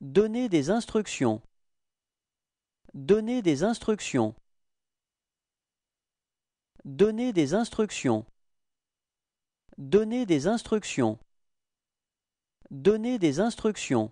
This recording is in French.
Donner des instructions. Donner des instructions. Donner des instructions. Donner des instructions. Donner des instructions.